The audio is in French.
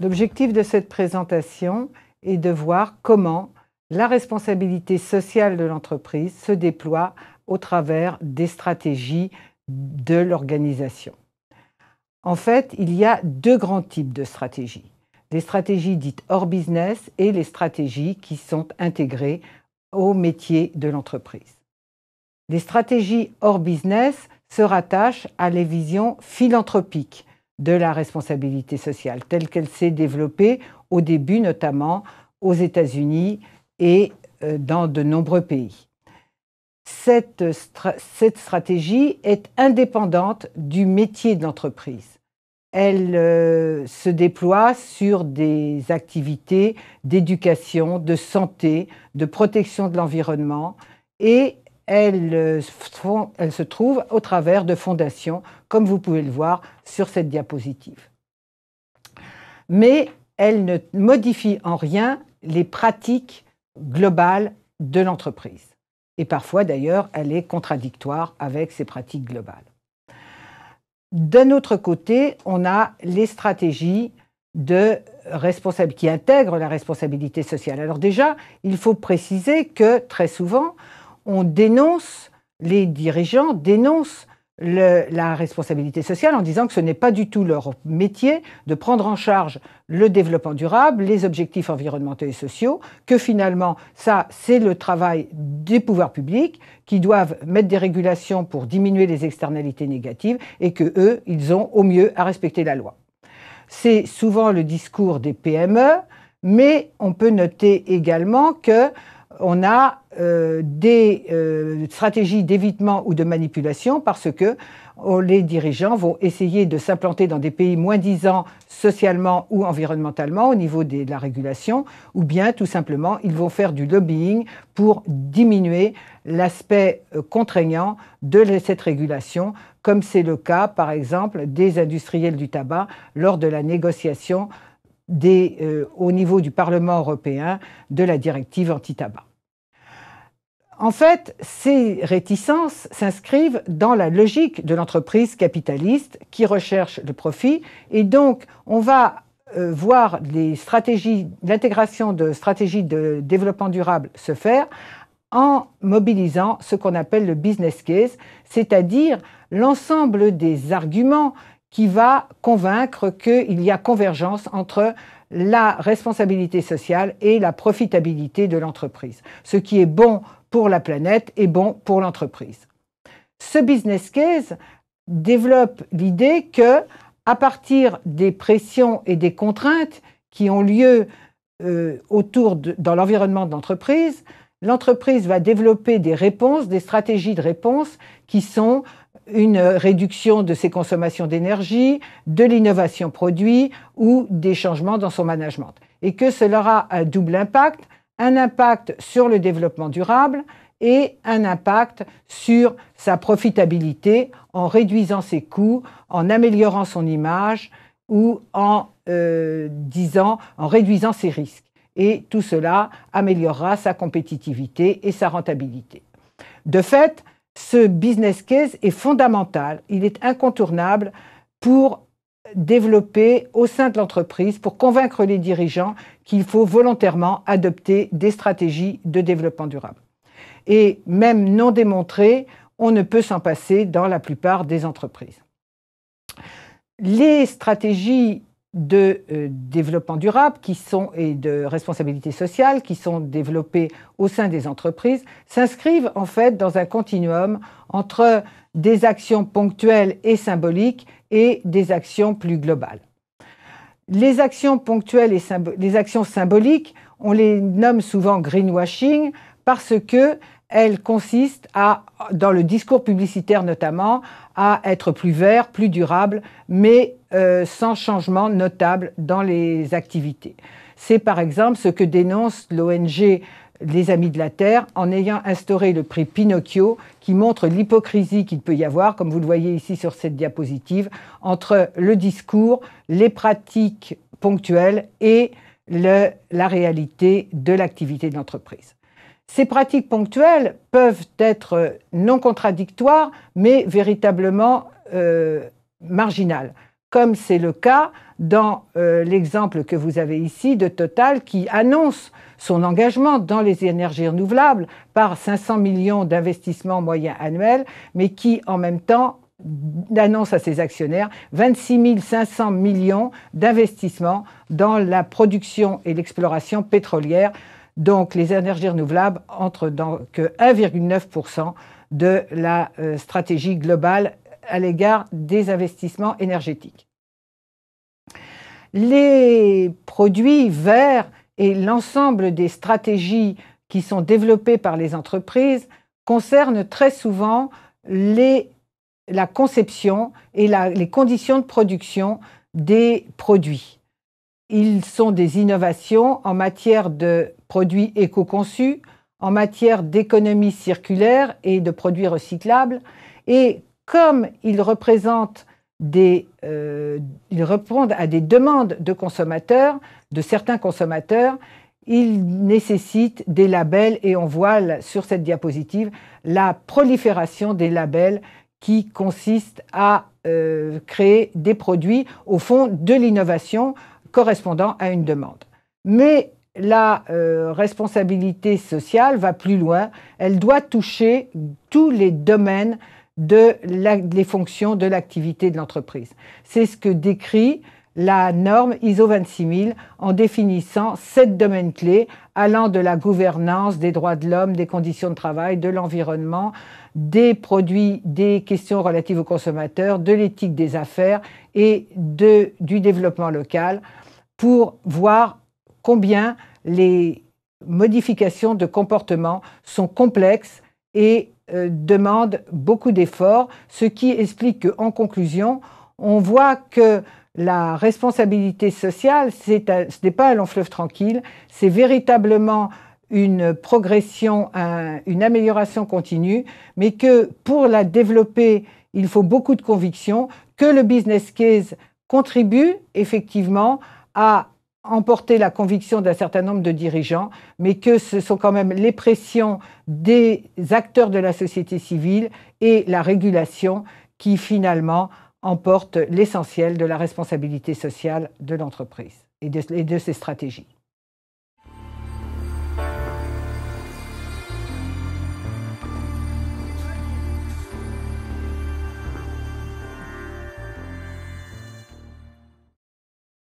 L'objectif de cette présentation est de voir comment la responsabilité sociale de l'entreprise se déploie au travers des stratégies de l'organisation. En fait, il y a deux grands types de stratégies. Les stratégies dites hors business et les stratégies qui sont intégrées au métier de l'entreprise. Les stratégies hors business se rattachent à les visions philanthropiques de la responsabilité sociale, telle qu'elle s'est développée au début notamment aux États-Unis et euh, dans de nombreux pays. Cette, stratégie est indépendante du métier de l'entreprise. Elle euh, se déploie sur des activités d'éducation, de santé, de protection de l'environnement et elle euh, se trouve au travers de fondations, comme vous pouvez le voir sur cette diapositive. Mais elle ne modifie en rien les pratiques globales de l'entreprise. Et parfois, d'ailleurs, elle est contradictoire avec ces pratiques globales. D'un autre côté, on a les stratégies de qui intègrent la responsabilité sociale. Alors déjà, il faut préciser que très souvent, on dénonce, les dirigeants dénoncent la responsabilité sociale en disant que ce n'est pas du tout leur métier de prendre en charge le développement durable, les objectifs environnementaux et sociaux, que finalement, ça, c'est le travail des pouvoirs publics qui doivent mettre des régulations pour diminuer les externalités négatives et que eux, ils ont au mieux à respecter la loi. C'est souvent le discours des PME, mais on peut noter également que on a euh, des euh, stratégies d'évitement ou de manipulation parce que oh, les dirigeants vont essayer de s'implanter dans des pays moins disants socialement ou environnementalement au niveau de la régulation, ou bien tout simplement ils vont faire du lobbying pour diminuer l'aspect euh, contraignant de cette régulation, comme c'est le cas par exemple des industriels du tabac lors de la négociation au niveau du Parlement européen de la directive anti-tabac. En fait, ces réticences s'inscrivent dans la logique de l'entreprise capitaliste qui recherche le profit et donc on va euh, voir l'intégration de stratégies de développement durable se faire en mobilisant ce qu'on appelle le business case, c'est-à-dire l'ensemble des arguments qui va convaincre qu'il y a convergence entre la responsabilité sociale et la profitabilité de l'entreprise. Ce qui est bon pour la planète et bon pour l'entreprise. Ce business case développe l'idée que, à partir des pressions et des contraintes qui ont lieu euh, autour de, dans l'environnement de l'entreprise, l'entreprise va développer des réponses, des stratégies de réponse qui sont une réduction de ses consommations d'énergie, de l'innovation produit ou des changements dans son management. Et que cela aura un double impact, un impact sur le développement durable et un impact sur sa profitabilité en réduisant ses coûts, en améliorant son image ou en, euh, disant, en réduisant ses risques. Et tout cela améliorera sa compétitivité et sa rentabilité. De fait, ce business case est fondamental, il est incontournable pour développer au sein de l'entreprise pour convaincre les dirigeants qu'il faut volontairement adopter des stratégies de développement durable. Et même non démontrées, on ne peut s'en passer dans la plupart des entreprises. Les stratégies de euh, développement durable qui sont, et de responsabilité sociale qui sont développées au sein des entreprises s'inscrivent en fait dans un continuum entre des actions ponctuelles et symboliques et des actions plus globales. Les actions ponctuelles et les actions symboliques, on les nomme souvent greenwashing parce que elle consiste à, dans le discours publicitaire notamment, à être plus vert, plus durable, mais euh, sans changement notable dans les activités. C'est par exemple ce que dénonce l'ONG Les Amis de la Terre en ayant instauré le prix Pinocchio qui montre l'hypocrisie qu'il peut y avoir, comme vous le voyez ici sur cette diapositive, entre le discours, les pratiques ponctuelles et la réalité de l'activité de l'entreprise. Ces pratiques ponctuelles peuvent être euh, non contradictoires, mais véritablement euh, marginales, comme c'est le cas dans euh, l'exemple que vous avez ici de Total qui annonce son engagement dans les énergies renouvelables par 500 millions d'investissements moyens annuels, mais qui en même temps annonce à ses actionnaires 26 500 millions d'investissements dans la production et l'exploration pétrolière donc les énergies renouvelables entrent dans que 1,9% de la euh, stratégie globale à l'égard des investissements énergétiques. Les produits verts et l'ensemble des stratégies qui sont développées par les entreprises concernent très souvent la conception et les conditions de production des produits. Ils sont des innovations en matière de produits éco-conçus, en matière d'économie circulaire et de produits recyclables. Et comme ils représentent des, euh, ils répondent à des demandes de consommateurs, de certains consommateurs, ils nécessitent des labels et on voit sur cette diapositive la prolifération des labels qui consiste à euh, créer des produits, au fond, de l'innovation correspondant à une demande. Mais la euh, responsabilité sociale va plus loin. Elle doit toucher tous les domaines de les fonctions de l'activité de l'entreprise. C'est ce que décrit la norme ISO 26000 en définissant sept domaines clés allant de la gouvernance, des droits de l'homme, des conditions de travail, de l'environnement, des produits, des questions relatives aux consommateurs, de l'éthique des affaires et de, du développement local pour voir combien les modifications de comportement sont complexes et euh, demandent beaucoup d'efforts, ce qui explique qu'en conclusion, on voit que la responsabilité sociale, ce n'est pas un long fleuve tranquille, c'est véritablement une progression, une amélioration continue, mais que pour la développer, il faut beaucoup de conviction, que le business case contribue effectivement à emporter la conviction d'un certain nombre de dirigeants, mais que ce sont quand même les pressions des acteurs de la société civile et la régulation qui finalement emportent l'essentiel de la responsabilité sociale de l'entreprise et de ses stratégies.